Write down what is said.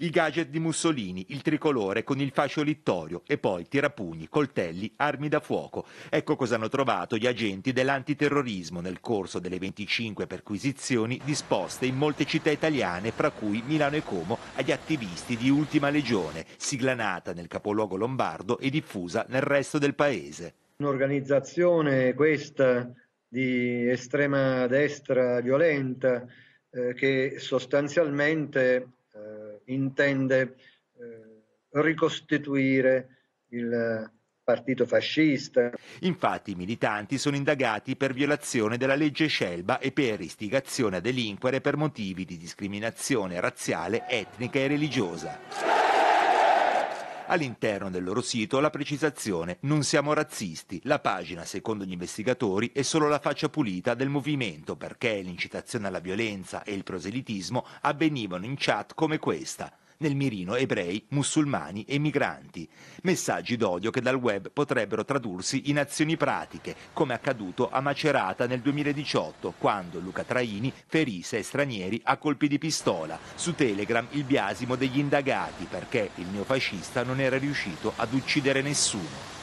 il gadget di Mussolini, il tricolore con il fascio littorio e poi tirapugni, coltelli, armi da fuoco. Ecco cosa hanno trovato gli agenti dell'antiterrorismo nel corso delle 25 perquisizioni disposte in molte città italiane, fra cui Milano e Como, agli attivisti di Ultima Legione, siglanata nel capoluogo lombardo e diffusa nel resto del paese. Un'organizzazione questa di estrema destra violenta eh, che sostanzialmente intende eh, ricostituire il partito fascista. Infatti i militanti sono indagati per violazione della legge Scelba e per istigazione a delinquere per motivi di discriminazione razziale, etnica e religiosa. All'interno del loro sito la precisazione non siamo razzisti. La pagina, secondo gli investigatori, è solo la faccia pulita del movimento perché l'incitazione alla violenza e il proselitismo avvenivano in chat come questa nel mirino ebrei, musulmani e migranti. Messaggi d'odio che dal web potrebbero tradursi in azioni pratiche, come accaduto a Macerata nel 2018, quando Luca Traini ferì sei stranieri a colpi di pistola. Su Telegram il biasimo degli indagati perché il neofascista non era riuscito ad uccidere nessuno.